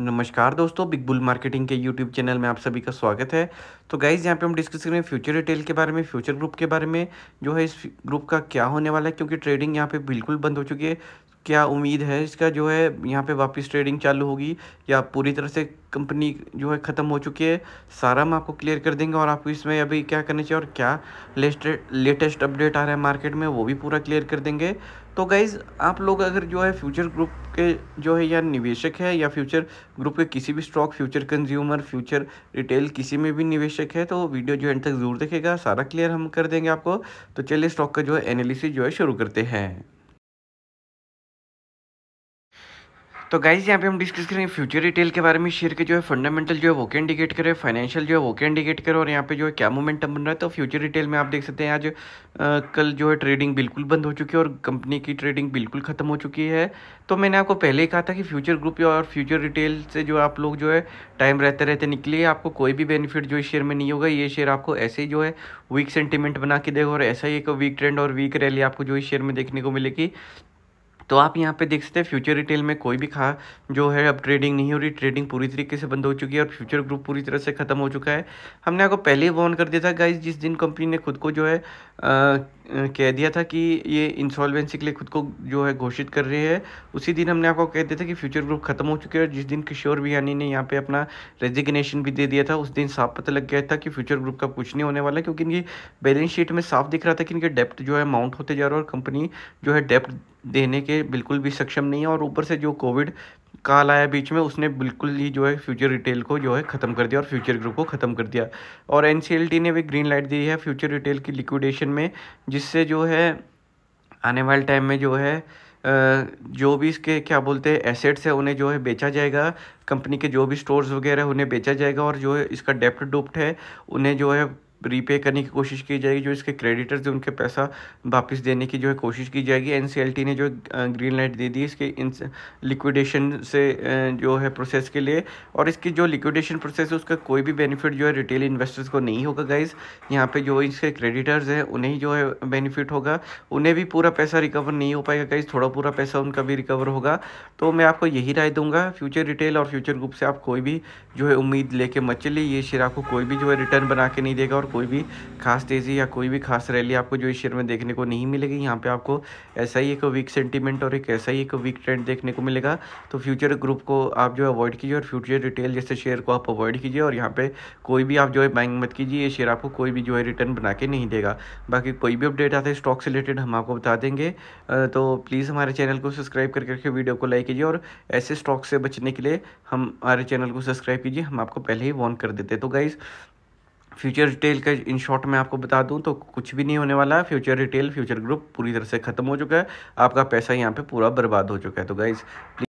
नमस्कार दोस्तों big bull marketing के यूट्यूब चैनल में आप सभी का स्वागत है तो गाइज़ यहाँ पे हम डिस्कस करेंगे फ्यूचर रिटेल के बारे में फ्यूचर ग्रुप के बारे में जो है इस ग्रुप का क्या होने वाला है क्योंकि ट्रेडिंग यहाँ पे बिल्कुल बंद हो चुकी है क्या उम्मीद है इसका जो है यहाँ पे वापस ट्रेडिंग चालू होगी या पूरी तरह से कंपनी जो है ख़त्म हो चुकी है सारा हम आपको क्लियर कर देंगे और आपको इसमें अभी क्या करना चाहिए और क्या लेटेस्ट लेटेस्ट अपडेट आ रहा है मार्केट में वो भी पूरा क्लियर कर देंगे तो गाइज़ आप लोग अगर जो है फ्यूचर ग्रुप के जो है या निवेशक है या फ्यूचर ग्रुप के किसी भी stock Future Consumer Future Retail किसी में भी निवेशक तो है तो वीडियो जो एंड तक ज़रूर देखेगा सारा क्लियर हम कर देंगे आपको तो चलिए स्टॉक का जो है एनालिसिस जो है शुरू करते हैं तो गाइज यहाँ पे हम डिस्कस करेंगे फ्यूचर रिटेल के बारे में शेयर के जो है फंडामेंटल जो है वो के इंडिकेट करे फाइनेंशियल जो है वो के इंडिकेट करे और यहाँ पे जो है क्या मोमेंटम बन रहा है तो फ्यूचर रिटेल में आप देख सकते हैं आज आ, कल जो है ट्रेडिंग बिल्कुल बंद हो चुकी है और कंपनी की ट्रेडिंग बिल्कुल खत्म हो चुकी है तो मैंने आपको पहले ही कहा था कि फ्यूचर ग्रुप और फ्यूचर रिटेल से जो आप लोग जो है टाइम रहते रहते निकलिए आपको कोई भी बेनिफिट जो इस शेयर में नहीं होगा ये शेयर आपको ऐसे ही जो है वीक सेंटिमेंट बना के देगा और ऐसा ही एक वीक ट्रेंड और वीक रैली आपको जो इस शेयर में देखने को मिलेगी तो आप यहाँ पे देख सकते हैं फ्यूचर रिटेल में कोई भी खा जो है अब ट्रेडिंग नहीं हो रही ट्रेडिंग पूरी तरीके से बंद हो चुकी है और फ्यूचर ग्रुप पूरी तरह से ख़त्म हो चुका है हमने आपको पहले ही वॉर्न कर दिया था गाइज जिस दिन कंपनी ने खुद को जो है कह दिया था कि ये इंसॉल्वेंसी के लिए खुद को जो है घोषित कर रही है उसी दिन हमने आपको कह दिया था कि फ्यूचर ग्रुप खत्म हो चुके हैं और जिस दिन किशोर बियानी ने यहाँ पे अपना रेजिग्नेशन भी दे दिया था उस दिन साफ पता लग गया था कि फ्यूचर ग्रुप का कुछ नहीं होने वाला क्योंकि इनकी बैलेंस शीट में साफ दिख रहा था कि इनके डेप्ट जो है माउंट होते जा रहा है और कंपनी जो है डेप्ट देने के बिल्कुल भी सक्षम नहीं है और ऊपर से जो कोविड काल आया बीच में उसने बिल्कुल ही जो है फ्यूचर रिटेल को जो है ख़त्म कर दिया और फ्यूचर ग्रुप को ख़त्म कर दिया और एन ने भी ग्रीन लाइट दी है फ्यूचर रिटेल की लिक्विडेशन में जिससे जो है आने वाले टाइम में जो है जो भी इसके क्या बोलते हैं एसेट्स है उन्हें जो है बेचा जाएगा कंपनी के जो भी स्टोर्स वगैरह उन्हें बेचा जाएगा और जो है इसका डेप्ट डुप्ट है उन्हें जो है रीपे करने की कोशिश की जाएगी जो इसके क्रेडिटर्स हैं उनके पैसा वापस देने की जो है कोशिश की जाएगी एन ने जो ग्रीन लाइट दे दी इसके इन लिक्विडेशन से जो है प्रोसेस के लिए और इसकी जो लिक्विडेशन प्रोसेस है उसका कोई भी बेनिफिट जो है रिटेल इन्वेस्टर्स को नहीं होगा गाइज यहाँ पे जो इसके क्रेडिटर्स हैं उन्हें जो है बेनिफिट होगा उन्हें भी पूरा पैसा रिकवर नहीं हो पाएगा गाइज थोड़ा पूरा पैसा उनका भी रिकवर होगा तो मैं आपको यही राय दूंगा फ्यूचर रिटेल और फ्यूचर ग्रुप से आप कोई भी जो है उम्मीद लेके मत चलिए ये शेयर आपको कोई भी जो है रिटर्न बना के नहीं देगा और कोई भी खास तेज़ी या कोई भी खास रैली आपको जो इस शेयर में देखने को नहीं मिलेगी यहाँ पे आपको ऐसा ही एक वीक सेंटीमेंट और एक ऐसा ही एक वीक ट्रेंड देखने को मिलेगा तो फ्यूचर ग्रुप को आप जो है अवॉइड कीजिए और फ्यूचर रिटेल जैसे शेयर को आप अवॉइड कीजिए और यहाँ पर कोई भी आप जो है बाइंग मत कीजिए ये शेयर आपको कोई भी जो है रिटर्न बना के नहीं देगा बाकी कोई भी अपडेट आता है स्टॉक से रिलेटेड हम आपको बता देंगे तो प्लीज़ हमारे चैनल को सब्सक्राइब करके रखिए वीडियो को लाइक कीजिए और ऐसे स्टॉक से बचने के लिए हम हमारे चैनल को सब्सक्राइब कीजिए हम आपको पहले ही वॉर्न कर देते तो गाइज़ फ्यूचर रिटेल का इन शॉर्ट मैं आपको बता दूं तो कुछ भी नहीं होने वाला है फ्यूचर रिटेल फ्यूचर ग्रुप पूरी तरह से ख़त्म हो चुका है आपका पैसा यहाँ पे पूरा बर्बाद हो चुका है तो गाइज़